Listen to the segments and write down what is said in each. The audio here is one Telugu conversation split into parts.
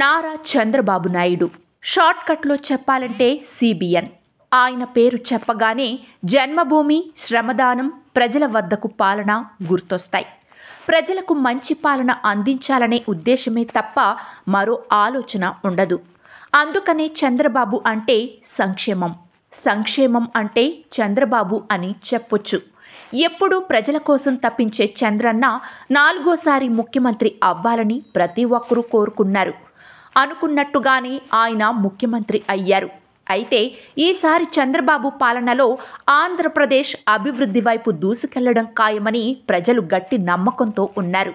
నారా చంద్రబాబు నాయుడు షార్ట్కట్లో చెప్పాలంటే సిబిఎన్ ఆయన పేరు చెప్పగానే జన్మభూమి శ్రమదానం ప్రజల వద్దకు పాలన గుర్తొస్తాయి ప్రజలకు మంచి పాలన అందించాలనే ఉద్దేశమే తప్ప మరో ఆలోచన ఉండదు అందుకనే చంద్రబాబు అంటే సంక్షేమం సంక్షేమం అంటే చంద్రబాబు అని చెప్పొచ్చు ఎప్పుడూ ప్రజల కోసం తప్పించే చంద్రన్న నాలుగోసారి ముఖ్యమంత్రి అవ్వాలని ప్రతి ఒక్కరూ కోరుకున్నారు అనుకున్నట్టుగానే ఆయన ముఖ్యమంత్రి అయ్యారు అయితే ఈసారి చంద్రబాబు పాలనలో ఆంధ్రప్రదేశ్ అభివృద్ధి వైపు దూసుకెళ్లడం ఖాయమని ప్రజలు గట్టి నమ్మకంతో ఉన్నారు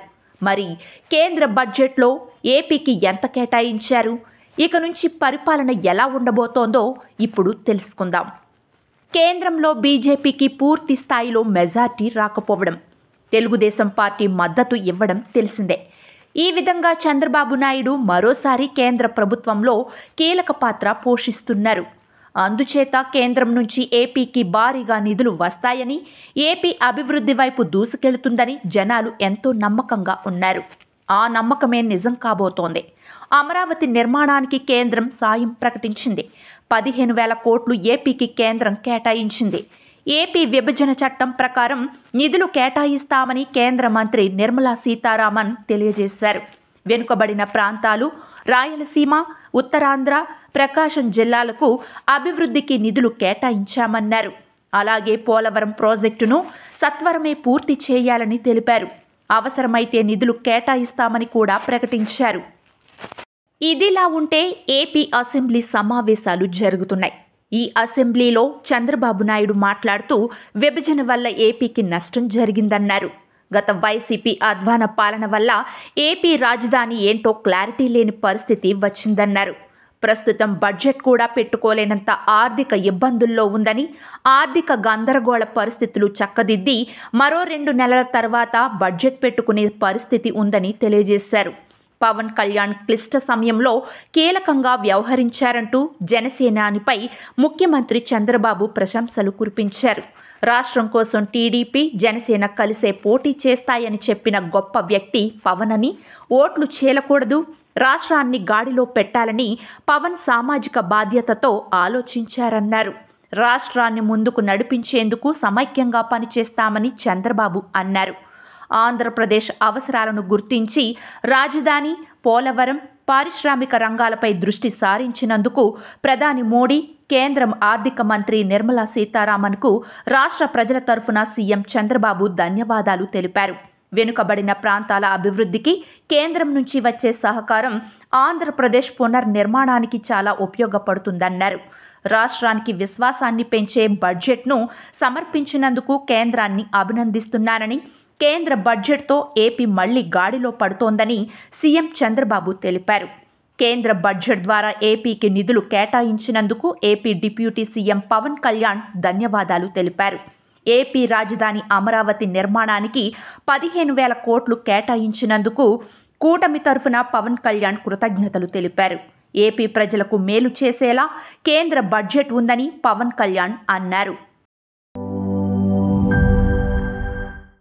మరి కేంద్ర బడ్జెట్లో ఏపీకి ఎంత కేటాయించారు ఇక నుంచి పరిపాలన ఎలా ఉండబోతోందో ఇప్పుడు తెలుసుకుందాం కేంద్రంలో బీజేపీకి పూర్తి స్థాయిలో మెజార్టీ రాకపోవడం తెలుగుదేశం పార్టీ మద్దతు ఇవ్వడం తెలిసిందే ఈ విధంగా చంద్రబాబు నాయుడు మరోసారి కేంద్ర ప్రభుత్వంలో కీలక పాత్ర పోషిస్తున్నారు అందుచేత కేంద్రం నుంచి ఏపీకి భారీగా నిధులు వస్తాయని ఏపీ అభివృద్ధి వైపు దూసుకెళ్తుందని జనాలు ఎంతో నమ్మకంగా ఉన్నారు ఆ నమ్మకమే నిజం కాబోతోంది అమరావతి నిర్మాణానికి కేంద్రం సాయం ప్రకటించింది పదిహేను వేల కోట్లు ఏపీకి కేంద్రం కేటాయించింది ఏపీ విభజన చట్టం ప్రకారం నిధులు కేటాయిస్తామని కేంద్ర మంత్రి నిర్మలా సీతారామన్ తెలియజేశారు వెనుకబడిన ప్రాంతాలు రాయలసీమ ఉత్తరాంధ్ర ప్రకాశం జిల్లాలకు అభివృద్ధికి నిధులు కేటాయించామన్నారు అలాగే పోలవరం ప్రాజెక్టును సత్వరమే పూర్తి చేయాలని తెలిపారు అవసరమైతే నిధులు కేటాయిస్తామని కూడా ప్రకటించారు ఇదిలా ఉంటే ఏపీ అసెంబ్లీ సమావేశాలు జరుగుతున్నాయి ఈ అసెంబ్లీలో చంద్రబాబు నాయుడు మాట్లాడుతూ విభజన వల్ల ఏపీకి నష్టం జరిగిందన్నారు గత వైసీపీ అధ్వాన పాలన వల్ల ఏపీ రాజధాని ఏంటో క్లారిటీ లేని పరిస్థితి వచ్చిందన్నారు ప్రస్తుతం బడ్జెట్ కూడా పెట్టుకోలేనంత ఆర్థిక ఇబ్బందుల్లో ఉందని ఆర్థిక గందరగోళ పరిస్థితులు చక్కదిద్ది మరో రెండు నెలల తర్వాత బడ్జెట్ పెట్టుకునే పరిస్థితి ఉందని తెలియజేశారు పవన్ కళ్యాణ్ క్లిష్ట సమయంలో కీలకంగా వ్యవహరించారంటూ జనసేనానిపై ముఖ్యమంత్రి చంద్రబాబు ప్రశంసలు కురిపించారు రాష్ట్రం కోసం టీడీపీ జనసేన కలిసే పోటీ చేస్తాయని చెప్పిన గొప్ప వ్యక్తి పవన్ అని ఓట్లు చేలకూడదు రాష్ట్రాన్ని గాడిలో పెట్టాలని పవన్ సామాజిక బాధ్యతతో ఆలోచించారన్నారు రాష్ట్రాన్ని ముందుకు నడిపించేందుకు సమైక్యంగా పనిచేస్తామని చంద్రబాబు అన్నారు ఆంధ్రప్రదేశ్ అవసరాలను గుర్తించి రాజధాని పోలవరం పారిశ్రామిక రంగాలపై దృష్టి సారించినందుకు ప్రధాని మోడీ కేంద్రం ఆర్థిక మంత్రి నిర్మలా సీతారామన్కు రాష్ట్ర ప్రజల తరఫున సీఎం చంద్రబాబు ధన్యవాదాలు తెలిపారు వెనుకబడిన ప్రాంతాల అభివృద్ధికి కేంద్రం నుంచి వచ్చే సహకారం ఆంధ్రప్రదేశ్ పునర్నిర్మాణానికి చాలా ఉపయోగపడుతుందన్నారు రాష్ట్రానికి విశ్వాసాన్ని పెంచే బడ్జెట్ను సమర్పించినందుకు కేంద్రాన్ని అభినందిస్తున్నానని కేంద్ర బడ్జెట్తో ఏపీ మళ్లీ గాడిలో పడుతోందని సీఎం చంద్రబాబు తెలిపారు కేంద్ర బడ్జెట్ ద్వారా ఏపీకి నిధులు కేటాయించినందుకు AP deputy CM Pawan Kalyan ధన్యవాదాలు తెలిపారు ఏపీ రాజధాని అమరావతి నిర్మాణానికి పదిహేను వేల కోట్లు కేటాయించినందుకు కూటమి తరఫున పవన్ కళ్యాణ్ కృతజ్ఞతలు తెలిపారు ఏపీ ప్రజలకు మేలు చేసేలా కేంద్ర బడ్జెట్ ఉందని పవన్ కళ్యాణ్ అన్నారు